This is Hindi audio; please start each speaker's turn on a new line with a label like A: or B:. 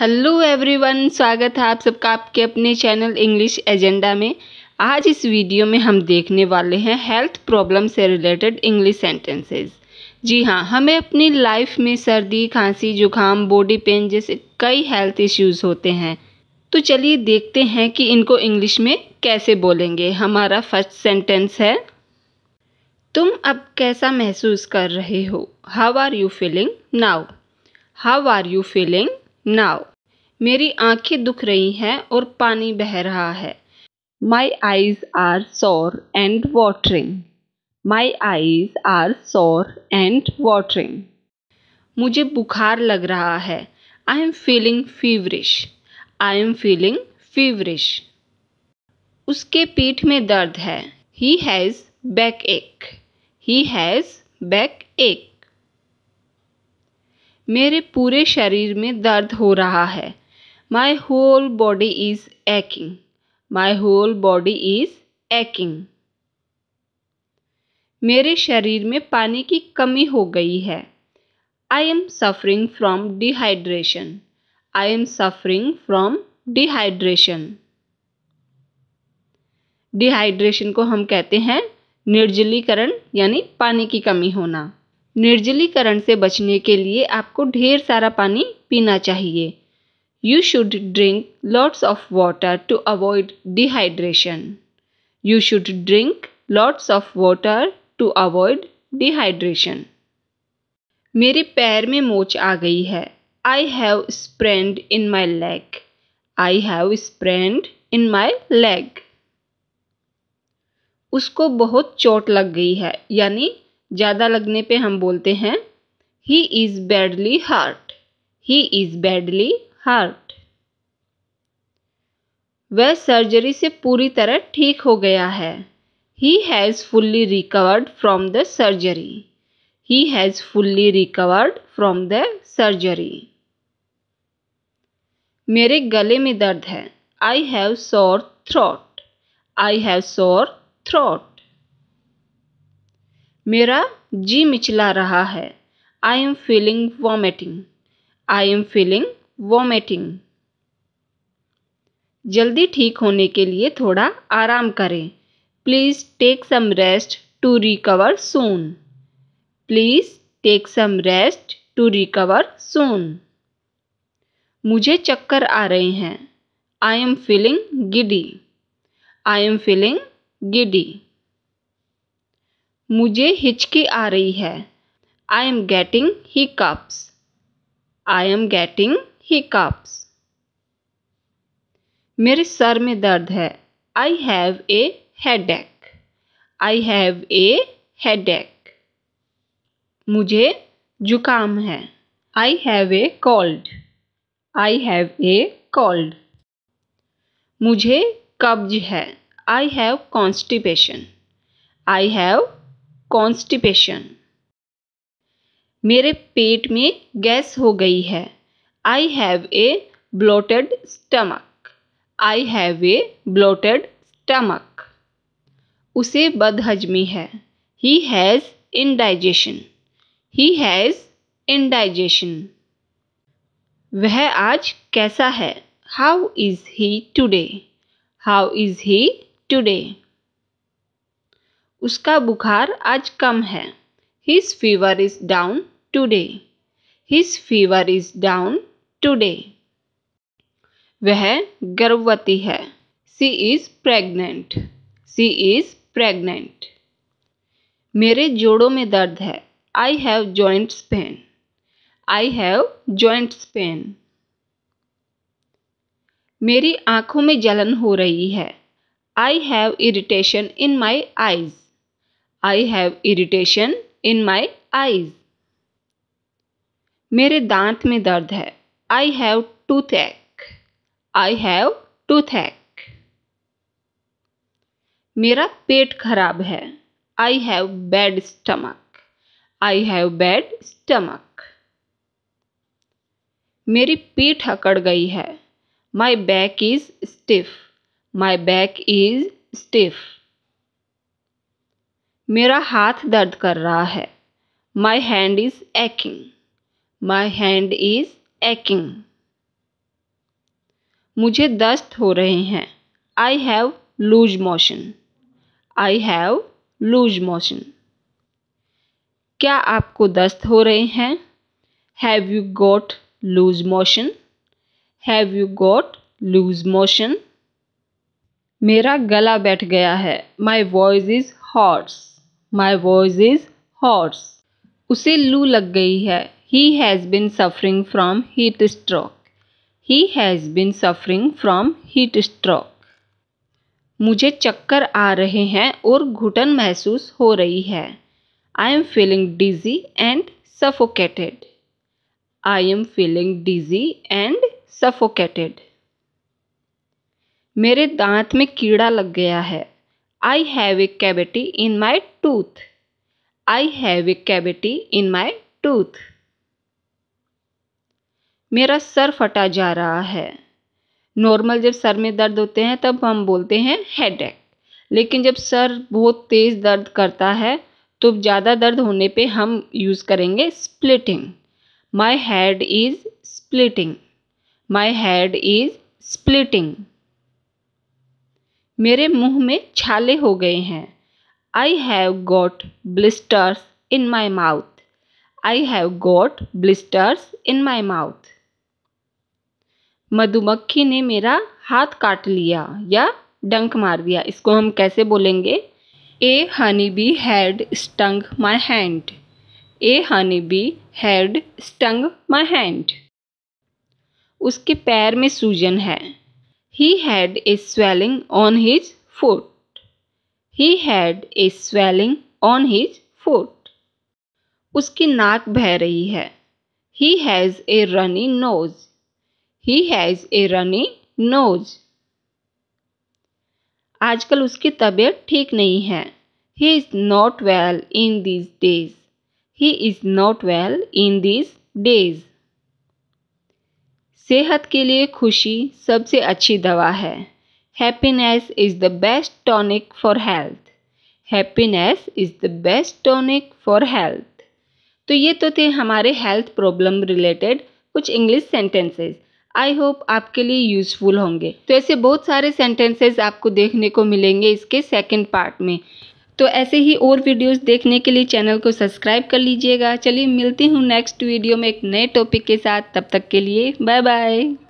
A: हेलो एवरीवन स्वागत है आप सबका आपके अपने चैनल इंग्लिश एजेंडा में आज इस वीडियो में हम देखने वाले हैं हेल्थ प्रॉब्लम से रिलेटेड इंग्लिश सेंटेंसेस जी हाँ हमें अपनी लाइफ में सर्दी खांसी जुकाम बॉडी पेन जैसे कई हेल्थ इश्यूज होते हैं तो चलिए देखते हैं कि इनको इंग्लिश में कैसे बोलेंगे हमारा फर्स्ट सेंटेंस है तुम अब कैसा महसूस कर रहे हो how are you feeling now how are you feeling now मेरी आंखें दुख रही हैं और पानी बह रहा है my eyes are sore and watering my eyes are sore and watering मुझे बुखार लग रहा है I am feeling feverish I am feeling feverish उसके पीठ में दर्द है ही हैज़ बैक एक ही हैज़ बैक एक मेरे पूरे शरीर में दर्द हो रहा है my whole body is aching my whole body is aching मेरे शरीर में पानी की कमी हो गई है I am suffering from dehydration I am suffering from dehydration dehydration को हम कहते हैं निर्जलीकरण यानी पानी की कमी होना निर्जलीकरण से बचने के लिए आपको ढेर सारा पानी पीना चाहिए you should drink lots of water to avoid dehydration you should drink lots of water to avoid dehydration मेरे पैर में मोच आ गई है I have sprained in my leg I have sprained in my leg उसको बहुत चोट लग गई है यानी ज़्यादा लगने पे हम बोलते हैं he is badly hurt he is badly hurt वह सर्जरी से पूरी तरह ठीक हो गया है he has fully recovered from the surgery he has fully recovered from the surgery मेरे गले में दर्द है I have sore throat I have sore throat मेरा जी मिचला रहा है I am feeling vomiting I am feeling vomiting जल्दी ठीक होने के लिए थोड़ा आराम करें please take some rest to recover soon please take some rest to recover soon मुझे चक्कर आ रहे हैं I am feeling giddy I am feeling giddy मुझे हिचकी आ रही है I am getting hiccups I am getting hiccups मेरे सर में दर्द है I have a headache I have a headache मुझे जुकाम है I have a cold I have a cold मुझे कब्ज है I have constipation I have constipation मेरे पेट में गैस हो गई है I have a bloated stomach I have a bloated stomach उसे बदहजमी है he has indigestion he has indigestion वह आज कैसा है how is he today how is he today उसका बुखार आज कम है his fever is down today his fever is down today वह गर्भवती है she is pregnant she is pregnant मेरे जोड़ों में दर्द है I have joints pain I have joints pain मेरी आंखों में जलन हो रही है I have irritation in my eyes I have irritation in my eyes मेरे दांत में दर्द है आई हैव टूथ एक्क आई हैव टूथ एक्क मेरा पेट खराब है I have bad stomach I have bad stomach मेरी पीठ अकड़ गई है my back is stiff my back is stiff मेरा हाथ दर्द कर रहा है my hand is aching my hand is aching मुझे दस्त हो रहे हैं I have loose motion I have loose motion क्या आपको दस्त हो रहे हैं have you got loose motion have you got loose motion मेरा गला बैठ गया है my voice is hoarse my voice is hoarse उसे लू लग गई है he has been suffering from heat stroke he has been suffering from heat stroke मुझे चक्कर आ रहे हैं और घुटन महसूस हो रही है I am feeling dizzy and suffocated I am feeling dizzy and suffocated मेरे दांत में कीड़ा लग गया है I have a cavity in my tooth I have a cavity in my tooth मेरा सर फटा जा रहा है नॉर्मल जब सर में दर्द होते हैं तब हम बोलते हैं हेड एक लेकिन जब सर बहुत तेज़ दर्द करता है तो ज़्यादा दर्द होने पे हम यूज़ करेंगे splitting my head is splitting my head is splitting मेरे मुंह में छाले हो गए हैं I have got blisters in my mouth I have got blisters in my mouth मधुमक्खी ने मेरा हाथ काट लिया या डंक मार दिया इसको हम कैसे बोलेंगे a honey bee had stung my hand a honey bee had stung my hand उसके पैर में सूजन है He had a swelling on his foot. He had a swelling on his foot. उसकी नाक बह रही है He has a runny nose. He has a runny nose. आजकल उसकी तबीयत ठीक नहीं है He is not well in these days. He is not well in these days. सेहत के लिए खुशी सबसे अच्छी दवा है happiness is the best tonic for health happiness is the best tonic for health तो ये तो थे हमारे हेल्थ प्रॉब्लम रिलेटेड कुछ इंग्लिश सेंटेंसेस आई होप आपके लिए यूज़फुल होंगे तो ऐसे बहुत सारे सेंटेंसेस आपको देखने को मिलेंगे इसके सेकेंड पार्ट में तो ऐसे ही और वीडियोस देखने के लिए चैनल को सब्सक्राइब कर लीजिएगा चलिए मिलती हूँ नेक्स्ट वीडियो में एक नए टॉपिक के साथ तब तक के लिए बाय बाय